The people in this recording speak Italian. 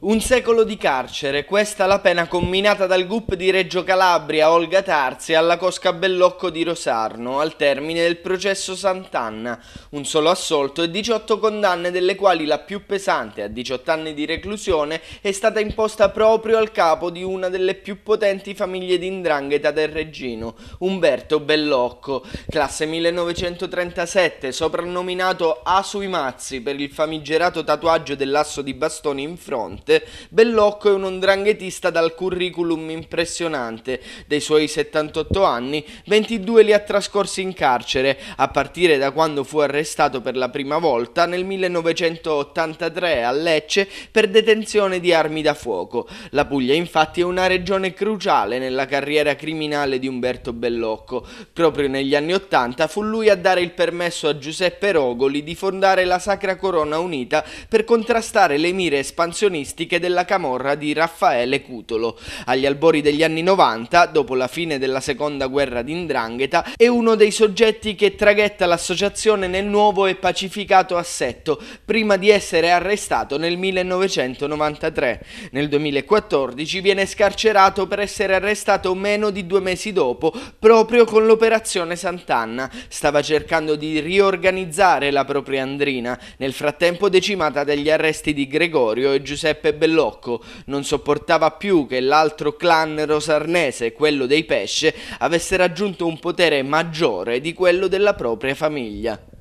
Un secolo di carcere, questa la pena comminata dal GUP di Reggio Calabria Olga Tarzi alla Cosca Bellocco di Rosarno al termine del processo Sant'Anna, un solo assolto e 18 condanne delle quali la più pesante a 18 anni di reclusione è stata imposta proprio al capo di una delle più potenti famiglie di indrangheta del Reggino, Umberto Bellocco, classe 1937, soprannominato A sui mazzi per il famigerato tatuaggio dell'asso di bastoni in fronte Grande. Bellocco è un ondranghetista dal curriculum impressionante. Dei suoi 78 anni, 22 li ha trascorsi in carcere, a partire da quando fu arrestato per la prima volta nel 1983 a Lecce per detenzione di armi da fuoco. La Puglia infatti è una regione cruciale nella carriera criminale di Umberto Bellocco. Proprio negli anni Ottanta fu lui a dare il permesso a Giuseppe Rogoli di fondare la Sacra Corona Unita per contrastare le mire espansioniste protagonistiche della camorra di Raffaele Cutolo. Agli albori degli anni 90, dopo la fine della seconda guerra d'Indrangheta, è uno dei soggetti che traghetta l'associazione nel nuovo e pacificato assetto, prima di essere arrestato nel 1993. Nel 2014 viene scarcerato per essere arrestato meno di due mesi dopo, proprio con l'operazione Sant'Anna. Stava cercando di riorganizzare la propria andrina, nel frattempo decimata dagli arresti di Gregorio e Giuseppe Giuseppe Bellocco. Non sopportava più che l'altro clan rosarnese, quello dei Pesce, avesse raggiunto un potere maggiore di quello della propria famiglia.